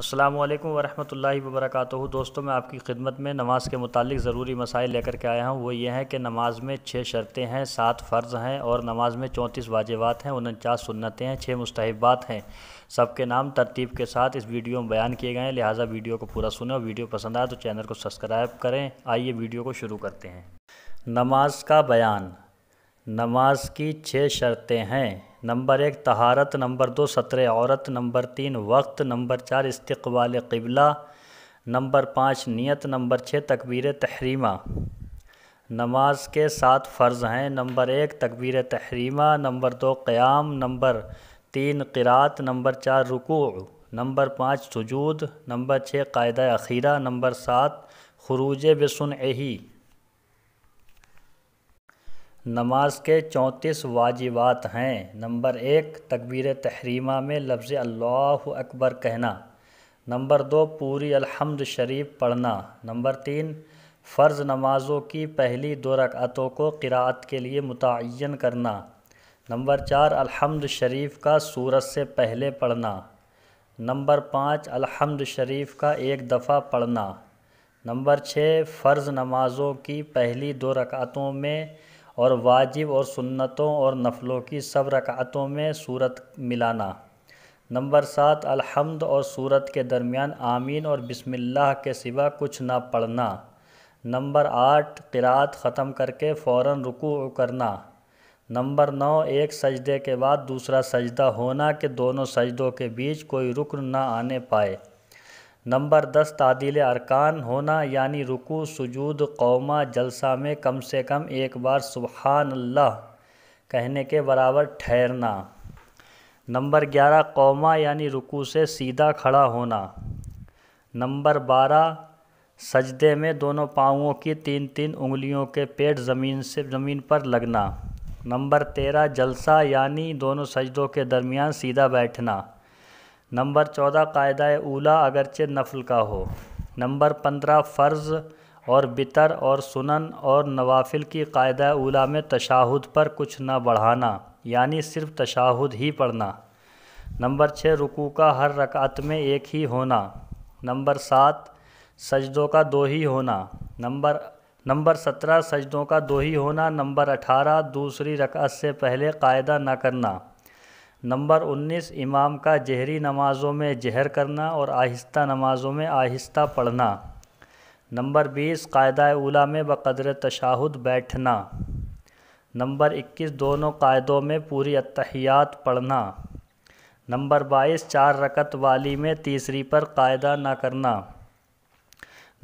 अल्लाम वरहमल वबरक दोस्तों मैं आपकी खिदमत में नमाज़ के मुतालिक ज़रूरी मसाइल लेकर के आया हूँ वो ये हैं कि नमाज़ में छः शर्तें हैं सात फ़र्ज़ हैं और नमाज़ में चौंतीस वाजबात हैं उनचास सुन्नतें हैं छः मुस्तहबात हैं सब के नाम तरतीब के साथ इस वीडियो में बयान किए गए हैं लिहाजा वीडियो को पूरा सुने और वीडियो पसंद आए तो चैनल को सब्सक्राइब करें आइए वीडियो को शुरू करते हैं नमाज का बयान नमाज की छः शर्तें हैं नंबर एक तहारत नंबर दो सत्र औरत नंबर तीन वक्त नंबर चार इस्तवाल कबला नंबर पाँच नियत नंबर छः तकबीर तहरीमा नमाज के सात फ़र्ज़ हैं नंबर एक तकबीर तहरीमा नंबर दो क्याम नंबर तीन किरात नंबर चार रुकू नंबर पाँच सजूद नंबर छः कायदा अखीरा नंबर सात खरूज बसन एही नमाज के चौंतीस वाजिबात हैं नंबर एक तकबीर तहरीमा में लफ्ज़ अल्लाह अकबर कहना नंबर दो पूरी अलहमद शरीफ पढ़ना नंबर तीन फ़र्ज़ नमाज़ों की पहली दो रकतों को किरात के लिए मुतन करना नंबर चार अलहमद शरीफ का सूरत से पहले पढ़ना नंबर पाँच अलहमद शरीफ का एक दफ़ा पढ़ना नंबर छः फ़र्ज़ नमाज़ों की पहली दो रकअतों में और वाजिब और सुन्नतों और नफलों की सब रकातों में सूरत मिलाना नंबर सात अलहमद और सूरत के दरमियान आमीन और बिस्मिल्लाह के सिवा कुछ ना पढ़ना नंबर आठ किरात ख़त्म करके फ़ौर रुकू करना नंबर नौ एक सजदे के बाद दूसरा सजदा होना कि दोनों सजदों के बीच कोई रुकन ना आने पाए नंबर दस तादील अरकान होना यानी रुकू सुजूद कौमा जलसा में कम से कम एक बार सुबहान अल्लाह कहने के बराबर ठहरना नंबर ग्यारह कौमा यानी रुकू से सीधा खड़ा होना नंबर बारह सजदे में दोनों पाँवों की तीन तीन उंगलियों के पेट ज़मीन से ज़मीन पर लगना नंबर तेरह जलसा यानी दोनों सजदों के दरमियान सीधा बैठना नंबर चौदह कायदा उला अगरचे नफल का हो नंबर पंद्रह फ़र्ज़ और बितर और सुनन और नवाफिल की कायदा उला में तशाहुद पर कुछ ना बढ़ाना यानी सिर्फ तशाहुद ही पढ़ना नंबर छः रुकू का हर रकात में एक ही होना नंबर सात सजदों का दो ही होना नंबर नंबर सत्रह सजदों का दो ही होना नंबर अठारह दूसरी रकात से पहले कायदा न करना नंबर 19 इमाम का जहरी नमाज़ों में जहर करना और आहिस्ता नमाज़ों में आहिस्ता पढ़ना नंबर 20 कायदा उला में बदर तशाहुद बैठना नंबर 21 दोनों कायदों में पूरी अतहियात पढ़ना नंबर 22 चार रकत वाली में तीसरी पर कायदा ना करना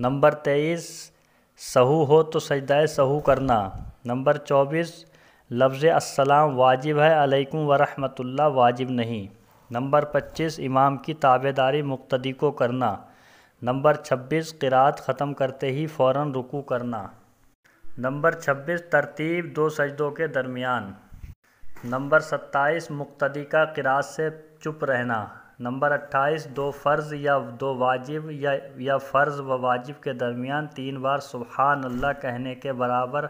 नंबर 23 सहू हो तो सजदाय सहू करना नंबर 24 लफ्ज़ अस्सलाम वाजिब है अलैकुम वरहमतुल्ला वाजिब नहीं नंबर पच्चीस इमाम की ताबेदारी मुक्तदी को करना नंबर छब्बीस किरात ख़त्म करते ही फ़ौर रुकू करना नंबर छब्बीस तरतीब दो सजदों के दरमियान नंबर सत्ताईस मुक्तदी का किरात से चुप रहना नंबर अट्ठाईस दो फ़र्ज़ या दो वाजिब या या फ़र्ज़ व वाजिब के दरमियान तीन बार सुबहान अल्लाह कहने के बराबर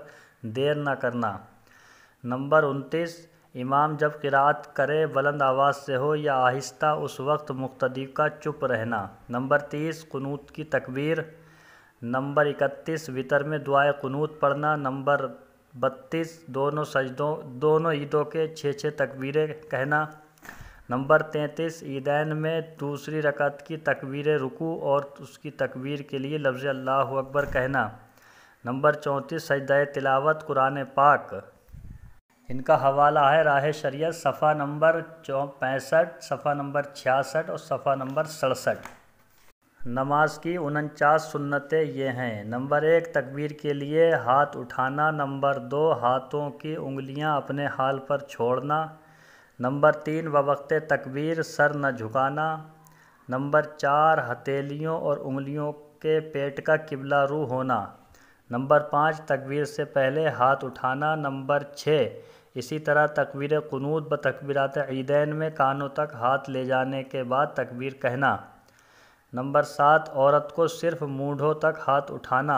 देर न करना नंबर उनतीस इमाम जब किरात करे बुलंद आवाज़ से हो या आहिस्ता उस वक्त मुख्तदी का चुप रहना नंबर तीस कनूत की तकबीर नंबर इकतीस वितर में दुआए कनूत पढ़ना नंबर बत्तीस दोनों सजदों दोनों ईदों के छः छः तकबीरें कहना नंबर तैंतीस ईदैन में दूसरी रकत की तकबीर रुकू और उसकी तकबीर के लिए लफ्ज़ अल्लाह अकबर कहना नंबर चौंतीस सजद तिलावत कुरान पाक इनका हवाला है राह शरीयत सफ़ा नंबर चौ पैंसठ सफ़ा नंबर छियासठ और सफ़ा नंबर सड़सठ नमाज की उनचास सुन्नतें ये हैं नंबर एक तकबीर के लिए हाथ उठाना नंबर दो हाथों की उंगलियां अपने हाल पर छोड़ना नंबर तीन वक्त तकबीर सर न झुकाना नंबर चार हथेलियों और उंगलियों के पेट का किबला रू होना नंबर पाँच तकबीर से पहले हाथ उठाना नंबर छः इसी तरह तकबीर क़नूत ब तकबीरत ईदैन में कानों तक हाथ ले जाने के बाद तकबीर कहना नंबर सात औरत को सिर्फ मूढ़ों तक हाथ उठाना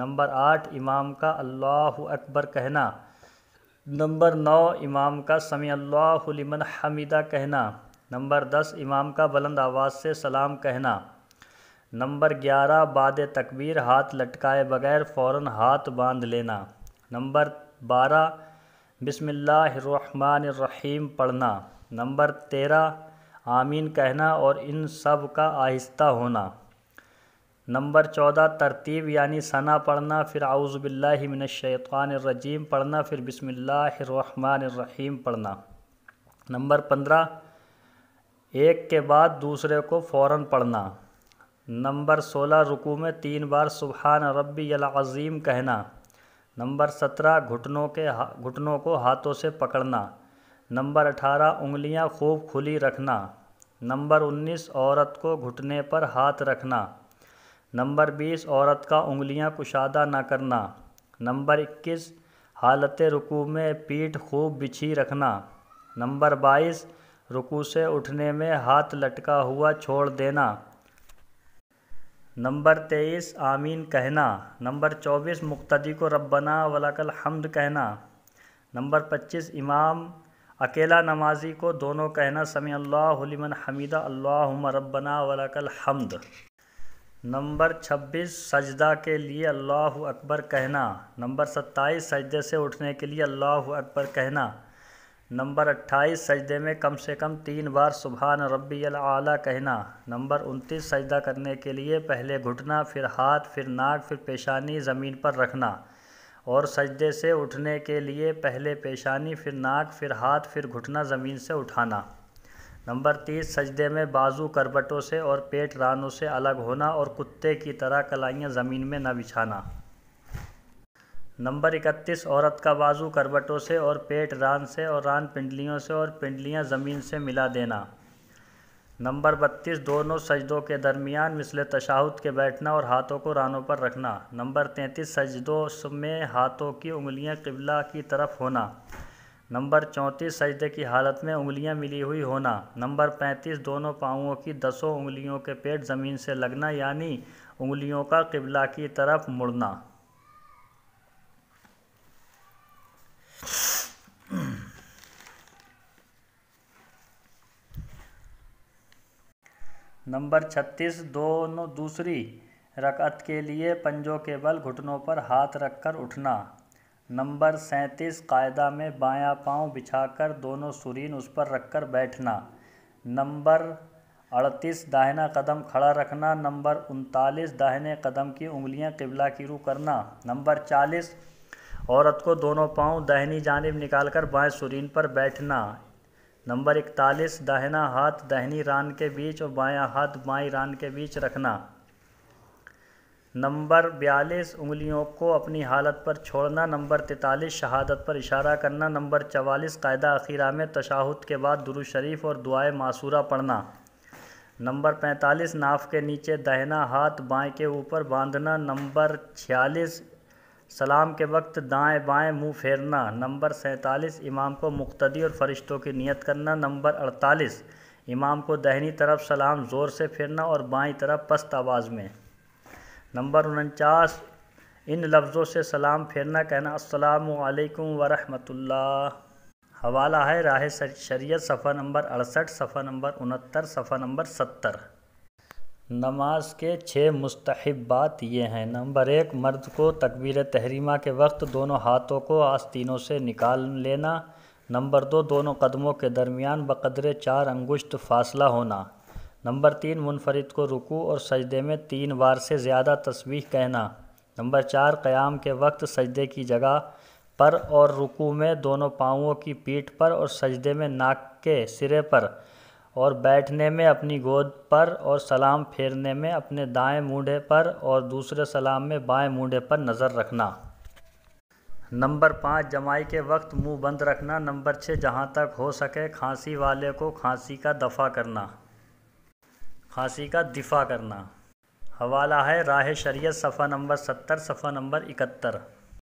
नंबर आठ इमाम का अल्लाह अकबर कहना नंबर नौ इमाम का समी लिमन हमीदा कहना नंबर दस इमाम का बुलंद आवाज़ से सलाम कहना नंबर ग्यारह बाद तकबीर हाथ लटकाए बगैर फ़ौर हाथ बांध लेना नंबर बारह बिसमीम पढ़ना नंबर तेरह आमीन कहना और इन सब का आहिस्ता होना नंबर चौदह तरतीब यानी सना पढ़ना फिर आउज़बिल्लिमिनशैतवानरजीम पढ़ना फिर बिसमीम पढ़ना नंबर पंद्रह एक के बाद दूसरे को फ़ौर पढ़ना नंबर सोलह रुकू में तीन बार सुबहान रबी अज़ीम कहना नंबर सत्रह घुटनों के घुटनों को हाथों से पकड़ना नंबर अठारह उंगलियां खूब खुली रखना नंबर उन्नीस औरत को घुटने पर हाथ रखना नंबर बीस औरत का उंगलियां कुशादा ना करना नंबर इक्कीस हालत रुकू में पीठ खूब बिछी रखना नंबर बाईस रुकू से उठने में हाथ लटका हुआ छोड़ देना नंबर तेईस आमीन कहना नंबर चौबीस मुख्तदी को रब्बना वलकल हमद कहना नंबर पच्चीस इमाम अकेला नमाजी को दोनों कहना समय अल्लाहमन हमीदा अल्लाह रब्बना वलकल हमद नंबर छब्बीस सजदा के लिए अल्लाह अकबर कहना नंबर सत्ताईस सजदे से उठने के लिए अल्लाह अकबर कहना नंबर अट्ठाईस सजदे में कम से कम तीन बार सुबहान रब्बी आला कहना नंबर उनतीस सजदा करने के लिए पहले घुटना फिर हाथ फिर नाक फिर पेशानी ज़मीन पर रखना और सजदे से उठने के लिए पहले पेशानी फिर नाक फिर हाथ फिर घुटना ज़मीन से उठाना नंबर तीस सजदे में बाजू करबटों से और पेट रानों से अलग होना और कुत्ते की तरह कलाइयाँ ज़मीन में न बिछाना नंबर इकतीस औरत का बाजू करवटों से और पेट रान से और रान पिंडलियों से और पिंडलियां ज़मीन से मिला देना नंबर बत्तीस दोनों सजदों के दरमियान मिसले तशाहुद के बैठना और हाथों को रानों पर रखना नंबर तैंतीस सजदों में हाथों की उंगलियां किबला की तरफ होना नंबर चौंतीस सजदे की हालत में उंगलियां मिली हुई होना नंबर पैंतीस दोनों पाँवों की दसों उंगलियों के पेट ज़मीन से लगना यानी उंगलियों का किबला की तरफ मुड़ना नंबर छत्तीस दोनों दूसरी रकत के लिए पंजों के बल घुटनों पर हाथ रखकर उठना नंबर सैंतीस कायदा में बायां पांव बिछाकर दोनों सुरीन उस पर रखकर बैठना नंबर अड़तीस दाहिना कदम खड़ा रखना नंबर उनतालीस दाहिने कदम की उंगलियां किबला की रू करना नंबर चालीस औरत को दोनों पाँव दाहिनी जानब निकाल कर बाएँ सुरीन पर बैठना नंबर इकतालीस दाहिना हाथ दाहिनी रान के बीच और बायां हाथ बाई रान के बीच रखना नंबर बयालीस उंगलियों को अपनी हालत पर छोड़ना नंबर तैतालीस शहादत पर इशारा करना नंबर चवालीस कायदा अखीरा में तशाहुद के बाद दुरु शरीफ और दुआए मासूरा पढ़ना नंबर पैंतालीस नाफ के नीचे दाहिना हाथ बाएं के ऊपर बांधना नंबर छियालीस सलाम के वक्त दाएं बाएं मुंह फेरना नंबर सैंतालीस इमाम को मुक्तदी और फरिश्तों की नियत करना नंबर अड़तालीस इमाम को दहनी तरफ सलाम ज़ोर से फेरना और बाई तरफ पस्त आवाज़ में नंबर उनचास इन लफ्ज़ों से सलाम फेरना कहना असलकम वरहमतुल्ला हवाला है राह शरीय सफ़ा नंबर अड़सठ सफ़ा नंबर उनहत्तर सफ़ा नंबर सत्तर नमाज के छः बात ये हैं नंबर एक मर्द को तकबीर तहरीमा के वक्त दोनों हाथों को आस्तीनों से निकाल लेना नंबर दो दोनों कदमों के दरमियान बकदरे चार अंगुश्त फासला होना नंबर तीन मुनफरद को रुकू और सजदे में तीन बार से ज़्यादा तस्वीर कहना नंबर चार क़याम के वक्त सजदे की जगह पर और रुकू में दोनों पाँवों की पीठ पर और सजदे में नाक के सिरे पर और बैठने में अपनी गोद पर और सलाम फेरने में अपने दाएं मूढ़े पर और दूसरे सलाम में बाएं मूढ़े पर नज़र रखना नंबर पाँच जमाई के वक्त मुंह बंद रखना नंबर छः जहाँ तक हो सके खांसी वाले को खांसी का दफ़ा करना खांसी का दिफा करना हवाला है राह शरीयत सफ़ा नंबर सत्तर सफ़ा नंबर इकहत्तर